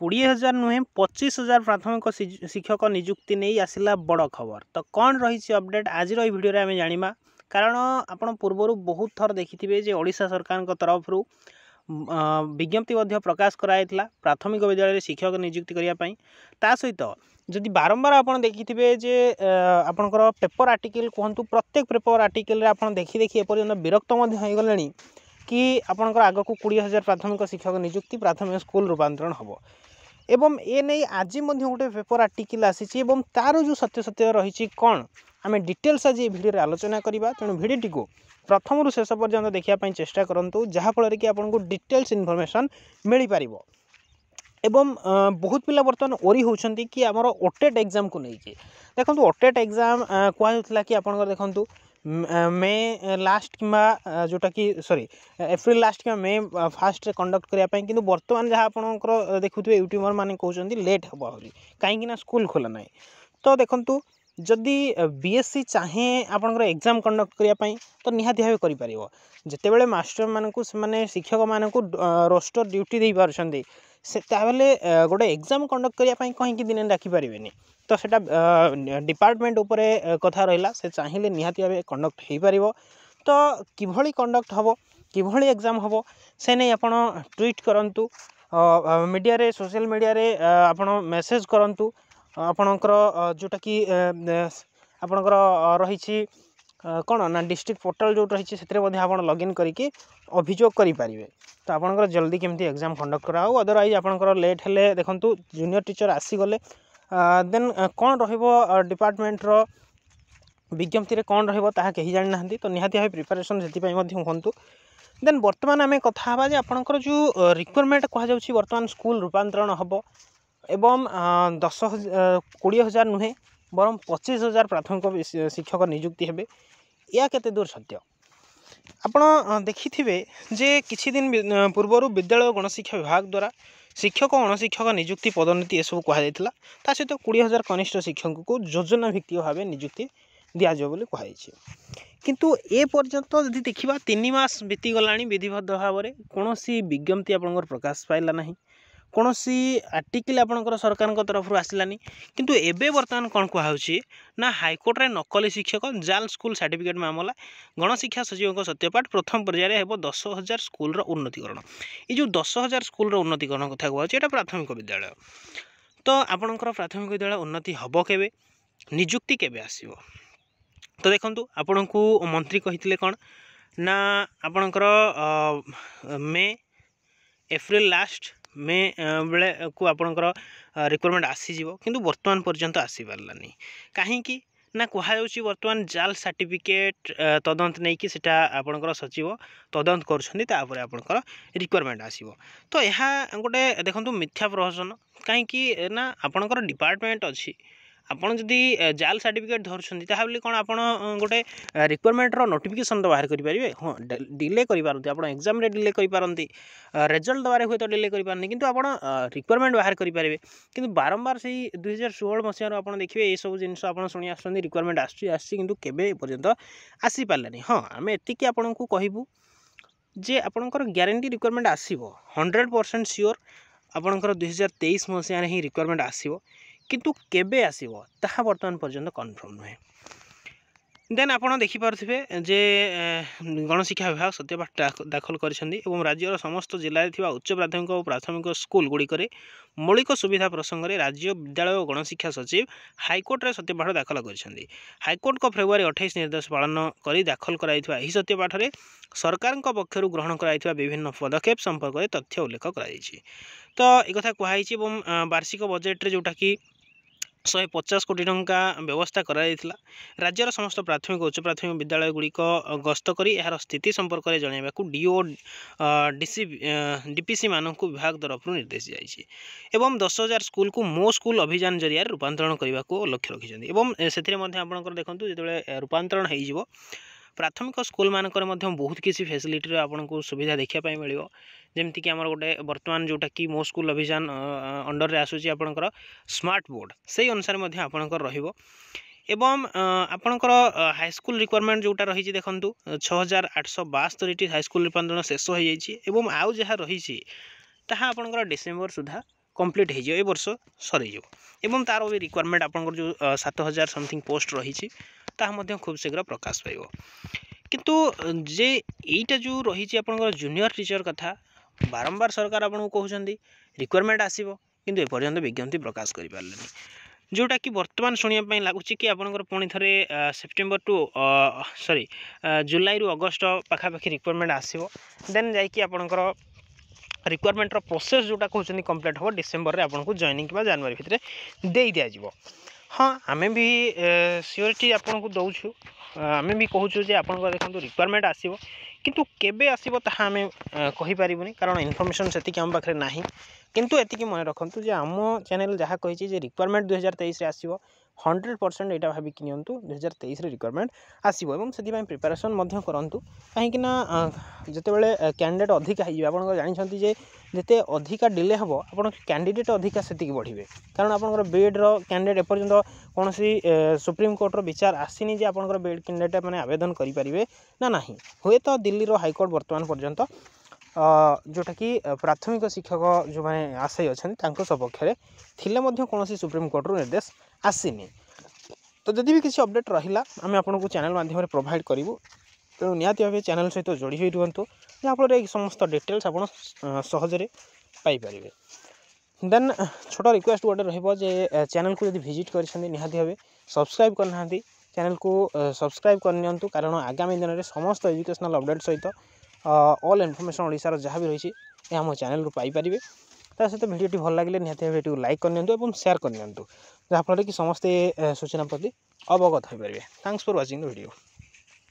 কোড়িয়ে হাজার নুহে পঁচিশ হাজার প্রাথমিক শিক্ষক নিযুক্তি নেই আসিলা বড় খবর তো কণ রয়েছে অপডেট আজির এই ভিডিওরে আমি জাঁয়া কারণ আপনার পূর্বর বহু থর দেখিবে যে ওড়শা সরকার তরফর বিজ্ঞপ্তি মধ্যে প্রকাশ করা হয়েছিল প্রাথমিক বিদ্যালয়ের শিক্ষক নিযুক্তি করা তা সহিত যদি বারম্বার আপনার দেখিবে যে আপনার পেপর আর্টিকেল কুহতু প্রত্যেক পেপর আর্টিকেলে আপনার দেখি দেখি এপর্যন্ত বিরক্ত হয়ে গলে কি আপনার আগক কোড়ি হাজার প্রাথমিক শিক্ষক নিযুক্তি প্রাথমিক স্কুল রূপান্তরণ হব ଏବଂ ଏ ନେଇ ଆଜି ମଧ୍ୟ ଗୋଟେ ପେପର୍ ଆର୍ଟିକିଲ୍ ଆସିଛି ଏବଂ ତା'ର ଯେଉଁ ସତ୍ୟାସତ୍ୟ ରହିଛି କ'ଣ ଆମେ ଡିଟେଲ୍ସ ଆଜି ଏ ଭିଡ଼ିଓରେ ଆଲୋଚନା କରିବା ତେଣୁ ଭିଡ଼ିଓଟିକୁ ପ୍ରଥମରୁ ଶେଷ ପର୍ଯ୍ୟନ୍ତ ଦେଖିବା ପାଇଁ ଚେଷ୍ଟା କରନ୍ତୁ ଯାହାଫଳରେ କି ଆପଣଙ୍କୁ ଡିଟେଲ୍ସ ଇନଫର୍ମେସନ୍ ମିଳିପାରିବ ଏବଂ ବହୁତ ପିଲା ବର୍ତ୍ତମାନ ଓରି ହେଉଛନ୍ତି କି ଆମର ଓଟେଟ୍ ଏକ୍ଜାମ୍କୁ ନେଇକି ଦେଖନ୍ତୁ ଓଟେଟ୍ ଏକ୍ଜାମ୍ କୁହାଯାଉଥିଲା କି ଆପଣଙ୍କର ଦେଖନ୍ତୁ ମେ ଲାଷ୍ଟ କିମ୍ବା ଯେଉଁଟାକି ସରି ଏପ୍ରିଲ ଲାଷ୍ଟ କିମ୍ବା ମେ ଫାଷ୍ଟରେ କଣ୍ଡକ୍ଟ କରିବା ପାଇଁ କିନ୍ତୁ ବର୍ତ୍ତମାନ ଯାହା ଆପଣଙ୍କର ଦେଖୁଥିବେ ୟୁଟ୍ୟୁବର୍ମାନେ କହୁଛନ୍ତି ଲେଟ୍ ହେବ ଆହୁରି କାହିଁକିନା ସ୍କୁଲ ଖୋଲା ନାହିଁ ତ ଦେଖନ୍ତୁ ଯଦି ବି ଏସ୍ ସି ଚାହେଁ ଆପଣଙ୍କର ଏକ୍ଜାମ୍ କଣ୍ଡକ୍ଟ କରିବା ପାଇଁ ତ ନିହାତି ଭାବେ କରିପାରିବ ଯେତେବେଳେ ମାଷ୍ଟରମାନଙ୍କୁ ସେମାନେ ଶିକ୍ଷକମାନଙ୍କୁ ରୋଷ୍ଟର ଡ୍ୟୁଟି ଦେଇପାରୁଛନ୍ତି ତାହେଲେ ଗୋଟେ ଏକ୍ଜାମ୍ କଣ୍ଡକ୍ଟ କରିବା ପାଇଁ କାହିଁକି ଦିନେ ଡାକିପାରିବେନି ତ ସେଇଟା ଡିପାର୍ଟମେଣ୍ଟ ଉପରେ କଥା ରହିଲା ସେ ଚାହିଁଲେ ନିହାତି ଭାବେ କଣ୍ଡକ୍ଟ ହୋଇପାରିବ ତ କିଭଳି କଣ୍ଡକ୍ଟ ହେବ କିଭଳି ଏକ୍ଜାମ୍ ହେବ ସେ ନେଇ ଆପଣ ଟ୍ୱିଟ୍ କରନ୍ତୁ ମିଡ଼ିଆରେ ସୋସିଆଲ ମିଡ଼ିଆରେ ଆପଣ ମେସେଜ୍ କରନ୍ତୁ ଆପଣଙ୍କର ଯେଉଁଟାକି ଆପଣଙ୍କର ରହିଛି କ'ଣ ନା ଡିଷ୍ଟ୍ରିକ୍ଟ ପୋର୍ଟାଲ୍ ଯେଉଁଟା ରହିଛି ସେଥିରେ ମଧ୍ୟ ଆପଣ ଲଗ୍ଇନ୍ କରିକି ଅଭିଯୋଗ କରିପାରିବେ ତ ଆପଣଙ୍କର ଜଲ୍ଦି କେମିତି ଏକ୍ଜାମ୍ କଣ୍ଡକ୍ଟ କରାହେଉ ଅଦରୱାଇଜ୍ ଆପଣଙ୍କର ଲେଟ୍ ହେଲେ ଦେଖନ୍ତୁ ଜୁନିୟର୍ ଟିଚର୍ ଆସିଗଲେ ଦେନ୍ କ'ଣ ରହିବ ଡିପାର୍ଟମେଣ୍ଟର ବିଜ୍ଞପ୍ତିରେ କ'ଣ ରହିବ ତାହା କେହି ଜାଣିନାହାନ୍ତି ତ ନିହାତି ଭାବେ ପ୍ରିପାରେସନ୍ ସେଥିପାଇଁ ମଧ୍ୟ ହୁଅନ୍ତୁ ଦେନ୍ ବର୍ତ୍ତମାନ ଆମେ କଥା ହେବା ଯେ ଆପଣଙ୍କର ଯେଉଁ ରିକ୍ୱୟାରମେଣ୍ଟ କୁହାଯାଉଛି ବର୍ତ୍ତମାନ ସ୍କୁଲ ରୂପାନ୍ତରଣ ହେବ ଏବଂ ଦଶ କୋଡ଼ିଏ ହଜାର ନୁହେଁ ବରଂ ପଚିଶ ହଜାର ପ୍ରାଥମିକ ଶିକ୍ଷକ ନିଯୁକ୍ତି ହେବେ ଏହା କେତେ ଦୂର ସତ୍ୟ ଆପଣ ଦେଖିଥିବେ ଯେ କିଛି ଦିନ ପୂର୍ବରୁ ବିଦ୍ୟାଳୟ ଗଣଶିକ୍ଷା ବିଭାଗ ଦ୍ୱାରା ଶିକ୍ଷକ ଅଣଶିକ୍ଷକ ନିଯୁକ୍ତି ପଦୋନ୍ନତି ଏସବୁ କୁହାଯାଇଥିଲା ତା ସହିତ କୋଡ଼ିଏ ହଜାର କନିଷ୍ଠ ଶିକ୍ଷକଙ୍କୁ ଯୋଜନା ଭିତ୍ତିକ ଭାବେ ନିଯୁକ୍ତି ଦିଆଯିବ ବୋଲି କୁହାଯାଇଛି କିନ୍ତୁ ଏ ପର୍ଯ୍ୟନ୍ତ ଯଦି ଦେଖିବା ତିନି ମାସ ବିତିଗଲାଣି ବିଧିବଦ୍ଧ ଭାବରେ କୌଣସି ବିଜ୍ଞପ୍ତି ଆପଣଙ୍କର ପ୍ରକାଶ ପାଇଲା ନାହିଁ କୌଣସି ଆର୍ଟିକିଲ୍ ଆପଣଙ୍କର ସରକାରଙ୍କ ତରଫରୁ ଆସିଲାନି କିନ୍ତୁ ଏବେ ବର୍ତ୍ତମାନ କ'ଣ କୁହାହେଉଛି ନା ହାଇକୋର୍ଟରେ ନକଲି ଶିକ୍ଷକ ଜାଲ୍ ସ୍କୁଲ୍ ସାର୍ଟିଫିକେଟ୍ ମାମଲା ଗଣଶିକ୍ଷା ସଚିବଙ୍କ ସତ୍ୟପାଠ ପ୍ରଥମ ପର୍ଯ୍ୟାୟରେ ହେବ ଦଶ ହଜାର ସ୍କୁଲ୍ର ଉନ୍ନତିକରଣ ଏଇ ଯେଉଁ ଦଶ ହଜାର ସ୍କୁଲ୍ର ଉନ୍ନତିକରଣ କଥା କୁହାହେଉଛି ଏଇଟା ପ୍ରାଥମିକ ବିଦ୍ୟାଳୟ ତ ଆପଣଙ୍କର ପ୍ରାଥମିକ ବିଦ୍ୟାଳୟ ଉନ୍ନତି ହେବ କେବେ ନିଯୁକ୍ତି କେବେ ଆସିବ ତ ଦେଖନ୍ତୁ ଆପଣଙ୍କୁ ମନ୍ତ୍ରୀ କହିଥିଲେ କ'ଣ ନା ଆପଣଙ୍କର ମେ ଏପ୍ରିଲ ଲାଷ୍ଟ ମେ ବେଳକୁ ଆପଣଙ୍କର ରିକ୍ରୁଟମେଣ୍ଟ ଆସିଯିବ କିନ୍ତୁ ବର୍ତ୍ତମାନ ପର୍ଯ୍ୟନ୍ତ ଆସିପାରିଲାନି କାହିଁକି ନା କୁହାଯାଉଛି ବର୍ତ୍ତମାନ ଜାଲ୍ ସାର୍ଟିଫିକେଟ୍ ତଦନ୍ତ ନେଇକି ସେଟା ଆପଣଙ୍କର ସଚିବ ତଦନ୍ତ କରୁଛନ୍ତି ତାପରେ ଆପଣଙ୍କର ରିକ୍ୱାରମେଣ୍ଟ ଆସିବ ତ ଏହା ଗୋଟେ ଦେଖନ୍ତୁ ମିଥ୍ୟା ପ୍ରହସନ କାହିଁକି ନା ଆପଣଙ୍କର ଡିପାର୍ଟମେଣ୍ଟ ଅଛି ଆପଣ ଯଦି ଜାଲ୍ ସାର୍ଟିଫିକେଟ୍ ଧରୁଛନ୍ତି ତାହେଲେ କ'ଣ ଆପଣ ଗୋଟେ ରିକ୍ୱାରମେଣ୍ଟର ନୋଟିଫିକେସନ୍ ତ ବାହାର କରିପାରିବେ ହଁ ଡିଲେ କରିପାରନ୍ତି ଆପଣ ଏକ୍ଜାମ୍ରେ ଡିଲେ କରିପାରନ୍ତି ରେଜଲ୍ଟ ଦେବାରେ ହୁଏତ ଡିଲେ କରିପାରନ୍ତି କିନ୍ତୁ ଆପଣ ରିକ୍ୱାରମେଣ୍ଟ ବାହାର କରିପାରିବେ କିନ୍ତୁ ବାରମ୍ବାର ସେଇ ଦୁଇହଜାର ଷୋହଳ ମସିହାରୁ ଆପଣ ଦେଖିବେ ଏସବୁ ଜିନିଷ ଆପଣ ଶୁଣି ଆସୁଛନ୍ତି ରିକ୍ୱାରମେଣ୍ଟ ଆସୁଛି ଆସୁଛି କିନ୍ତୁ କେବେ ପର୍ଯ୍ୟନ୍ତ ଆସିପାରିଲାନି ହଁ ଆମେ ଏତିକି ଆପଣଙ୍କୁ କହିବୁ ଯେ ଆପଣଙ୍କର ଗ୍ୟାରେଣ୍ଟି ରିକ୍ୱାରମେଣ୍ଟ ଆସିବ ହଣ୍ଡ୍ରେଡ଼ ପରସେଣ୍ଟ ସିଓର ଆପଣଙ୍କର ଦୁଇହଜାର ତେଇଶ ମସିହାରେ ହିଁ ରିକ୍ୱାରମେଣ୍ଟ ଆସିବ କିନ୍ତୁ କେବେ ଆସିବ ତାହା ବର୍ତ୍ତମାନ ପର୍ଯ୍ୟନ୍ତ କନଫର୍ମ ନୁହେଁ ଦେନ୍ ଆପଣ ଦେଖିପାରୁଥିବେ ଯେ ଗଣଶିକ୍ଷା ବିଭାଗ ସତ୍ୟପାଠ ଦାଖଲ କରିଛନ୍ତି ଏବଂ ରାଜ୍ୟର ସମସ୍ତ ଜିଲ୍ଲାରେ ଥିବା ଉଚ୍ଚ ପ୍ରାଥମିକ ଓ ପ୍ରାଥମିକ ସ୍କୁଲଗୁଡ଼ିକରେ ମୌଳିକ ସୁବିଧା ପ୍ରସଙ୍ଗରେ ରାଜ୍ୟ ବିଦ୍ୟାଳୟ ଓ ଗଣଶିକ୍ଷା ସଚିବ ହାଇକୋର୍ଟରେ ସତ୍ୟପାଠ ଦାଖଲ କରିଛନ୍ତି ହାଇକୋର୍ଟଙ୍କ ଫେବୃଆରୀ ଅଠେଇଶ ନିର୍ଦ୍ଦେଶ ପାଳନ କରି ଦାଖଲ କରାଯାଇଥିବା ଏହି ସତ୍ୟପାଠରେ ସରକାରଙ୍କ ପକ୍ଷରୁ ଗ୍ରହଣ କରାଯାଇଥିବା ବିଭିନ୍ନ ପଦକ୍ଷେପ ସମ୍ପର୍କରେ ତଥ୍ୟ ଉଲ୍ଲେଖ କରାଯାଇଛି ତ ଏକଥା କୁହାଯାଇଛି ଏବଂ ବାର୍ଷିକ ବଜେଟ୍ରେ ଯେଉଁଟାକି ଶହେ ପଚାଶ କୋଟି ଟଙ୍କା ବ୍ୟବସ୍ଥା କରାଯାଇଥିଲା ରାଜ୍ୟର ସମସ୍ତ ପ୍ରାଥମିକ ଉଚ୍ଚ ପ୍ରାଥମିକ ବିଦ୍ୟାଳୟଗୁଡ଼ିକ ଗସ୍ତ କରି ଏହାର ସ୍ଥିତି ସମ୍ପର୍କରେ ଜଣାଇବାକୁ ଡିଓ ଡିସି ଡିପିସିମାନଙ୍କୁ ବିଭାଗ ତରଫରୁ ନିର୍ଦ୍ଦେଶ ଯାଇଛି ଏବଂ ଦଶ ହଜାର ସ୍କୁଲକୁ ମୋ ସ୍କୁଲ ଅଭିଯାନ ଜରିଆରେ ରୂପାନ୍ତରଣ କରିବାକୁ ଲକ୍ଷ୍ୟ ରଖିଛନ୍ତି ଏବଂ ସେଥିରେ ମଧ୍ୟ ଆପଣଙ୍କର ଦେଖନ୍ତୁ ଯେତେବେଳେ ରୂପାନ୍ତରଣ ହୋଇଯିବ ପ୍ରାଥମିକ ସ୍କୁଲମାନଙ୍କରେ ମଧ୍ୟ ବହୁତ କିଛି ଫ୍ୟାସିଲିଟିର ଆପଣଙ୍କୁ ସୁବିଧା ଦେଖିବା ପାଇଁ ମିଳିବ ଯେମିତିକି ଆମର ଗୋଟେ ବର୍ତ୍ତମାନ ଯେଉଁଟାକି ମୋ ସ୍କୁଲ ଅଭିଯାନ ଅଣ୍ଡରରେ ଆସୁଛି ଆପଣଙ୍କର ସ୍ମାର୍ଟ ବୋର୍ଡ଼ ସେଇ ଅନୁସାରେ ମଧ୍ୟ ଆପଣଙ୍କର ରହିବ ଏବଂ ଆପଣଙ୍କର ହାଇସ୍କୁଲ ରିକ୍ୱାରମେଣ୍ଟ ଯେଉଁଟା ରହିଛି ଦେଖନ୍ତୁ ଛଅ ହଜାର ଆଠଶହ ବାସ୍ତରିଟି ହାଇସ୍କୁଲ ରୂପାନ୍ତରଣ ଶେଷ ହୋଇଯାଇଛି ଏବଂ ଆଉ ଯାହା ରହିଛି ତାହା ଆପଣଙ୍କର ଡିସେମ୍ବର ସୁଦ୍ଧା କମ୍ପ୍ଲିଟ୍ ହୋଇଯିବ ଏ ବର୍ଷ ସରିଯିବ ଏବଂ ତା'ର ବି ରିକ୍ୱାରମେଣ୍ଟ ଆପଣଙ୍କର ଯେଉଁ ସାତ ହଜାର ସମଥିଙ୍ଗ ପୋଷ୍ଟ ରହିଛି ତାହା ମଧ୍ୟ ଖୁବ୍ ଶୀଘ୍ର ପ୍ରକାଶ ପାଇବ କିନ୍ତୁ ଯେ ଏଇଟା ଯେଉଁ ରହିଛି ଆପଣଙ୍କର ଜୁନିୟର ଟିଚର କଥା ବାରମ୍ବାର ସରକାର ଆପଣଙ୍କୁ କହୁଛନ୍ତି ରିକ୍ୱାରମେଣ୍ଟ ଆସିବ କିନ୍ତୁ ଏପର୍ଯ୍ୟନ୍ତ ବିଜ୍ଞପ୍ତି ପ୍ରକାଶ କରିପାରିଲେନି ଯେଉଁଟାକି ବର୍ତ୍ତମାନ ଶୁଣିବା ପାଇଁ ଲାଗୁଛି କି ଆପଣଙ୍କର ପୁଣି ଥରେ ସେପ୍ଟେମ୍ବର ଟୁ ସରି ଜୁଲାଇରୁ ଅଗଷ୍ଟ ପାଖାପାଖି ରିକ୍ୱାରମେଣ୍ଟ ଆସିବ ଦେନ୍ ଯାଇକି ଆପଣଙ୍କର ରିକ୍ୱାରମେଣ୍ଟର ପ୍ରୋସେସ୍ ଯେଉଁଟା କହୁଛନ୍ତି କମ୍ପ୍ଲିଟ୍ ହେବ ଡିସେମ୍ବରରେ ଆପଣଙ୍କୁ ଜଏନିଂ କିମ୍ବା ଜାନୁଆରୀ ଭିତରେ ଦେଇ ଦିଆଯିବ ହଁ ଆମେ ବି ସିଓରିଟି ଆପଣଙ୍କୁ ଦେଉଛୁ ଆମେ ବି କହୁଛୁ ଯେ ଆପଣଙ୍କର ଦେଖନ୍ତୁ ରିକ୍ୱାରମେଣ୍ଟ ଆସିବ କିନ୍ତୁ କେବେ ଆସିବ ତାହା ଆମେ କହିପାରିବୁନି କାରଣ ଇନଫର୍ମେସନ୍ ସେତିକି ଆମ ପାଖରେ ନାହିଁ କିନ୍ତୁ ଏତିକି ମନେ ରଖନ୍ତୁ ଯେ ଆମ ଚ୍ୟାନେଲ୍ ଯାହା କହିଛି ଯେ ରିକ୍ୱାରମେଣ୍ଟ ଦୁଇହଜାର ତେଇଶରେ ଆସିବ ହଣ୍ଡ୍ରେଡ଼ ପରସେଣ୍ଟ ଏଇଟା ଭାବିକି ନିଅନ୍ତୁ ଦୁଇ ହଜାର ତେଇଶରେ ରିକ୍ୱାରମେଣ୍ଟ ଆସିବ ଏବଂ ସେଥିପାଇଁ ପ୍ରିପାରେସନ୍ ମଧ୍ୟ କରନ୍ତୁ କାହିଁକିନା ଯେତେବେଳେ କ୍ୟାଣ୍ଡିଡେଟ୍ ଅଧିକା ହେଇଯିବେ ଆପଣଙ୍କର ଜାଣିଛନ୍ତି ଯେ ଯେତେ ଅଧିକା ଡିଲେ ହେବ ଆପଣ କ୍ୟାଣ୍ଡିଡେଟ୍ ଅଧିକା ସେତିକି ବଢ଼ିବେ କାରଣ ଆପଣଙ୍କର ବେଡ଼୍ର କ୍ୟାଣ୍ଡିଡେଟ୍ ଏପର୍ଯ୍ୟନ୍ତ କୌଣସି ସୁପ୍ରିମକୋର୍ଟର ବିଚାର ଆସିନି ଯେ ଆପଣଙ୍କର ବେଡ଼୍ କ୍ୟାଣ୍ଡିଡେଟ୍ ମାନେ ଆବେଦନ କରିପାରିବେ ନା ନାହିଁ ହୁଏତ ଦିଲ୍ଲୀର ହାଇକୋର୍ଟ ବର୍ତ୍ତମାନ ପର୍ଯ୍ୟନ୍ତ ଯେଉଁଟାକି ପ୍ରାଥମିକ ଶିକ୍ଷକ ଯେଉଁମାନେ ଆଶାୟୀ ଅଛନ୍ତି ତାଙ୍କ ସପକ୍ଷରେ ଥିଲେ ମଧ୍ୟ କୌଣସି ସୁପ୍ରିମକୋର୍ଟରୁ ନିର୍ଦ୍ଦେଶ ଆସିନି ତ ଯଦି ବି କିଛି ଅପଡ଼େଟ୍ ରହିଲା ଆମେ ଆପଣଙ୍କୁ ଚ୍ୟାନେଲ୍ ମାଧ୍ୟମରେ ପ୍ରୋଭାଇଡ଼ କରିବୁ ତେଣୁ ନିହାତି ଭାବେ ଚ୍ୟାନେଲ୍ ସହିତ ଯୋଡ଼ି ହୋଇ ରୁହନ୍ତୁ ଯାହାଫଳରେ ସମସ୍ତ ଡିଟେଲ୍ସ ଆପଣ ସହଜରେ ପାଇପାରିବେ ଦେନ୍ ଛୋଟ ରିକ୍ୱେଷ୍ଟ ଗୋଟେ ରହିବ ଯେ ଚ୍ୟାନେଲ୍କୁ ଯଦି ଭିଜିଟ୍ କରିଛନ୍ତି ନିହାତି ଭାବେ ସବସ୍କ୍ରାଇବ୍ କରିନାହାନ୍ତି ଚ୍ୟାନେଲ୍କୁ ସବସ୍କ୍ରାଇବ୍ କରିନିଅନ୍ତୁ କାରଣ ଆଗାମୀ ଦିନରେ ସମସ୍ତ ଏଜୁକେସନାଲ୍ ଅପଡ଼େଟ୍ ସହିତ অল ইনফরমেশন ଓଡ଼ିଶାର ଯାହା ବି ରହିଛି ଏହା ଆମ ଚ୍ୟାନେଲ୍ରୁ ପାଇପାରିବେ ତା ସହିତ ଭିଡ଼ିଓଟି ଭଲ ଲାଗିଲେ ନିହାତି ଭିଡ଼ିଓଟିକୁ ଲାଇକ୍ କରିନିଅନ୍ତୁ ଏବଂ ସେୟାର୍ କରିନିଅନ୍ତୁ ଯାହାଫଳରେ କି ସମସ୍ତେ ସୂଚନା ପ୍ରତି ଅବଗତ ହୋଇପାରିବେ thanks for watching the video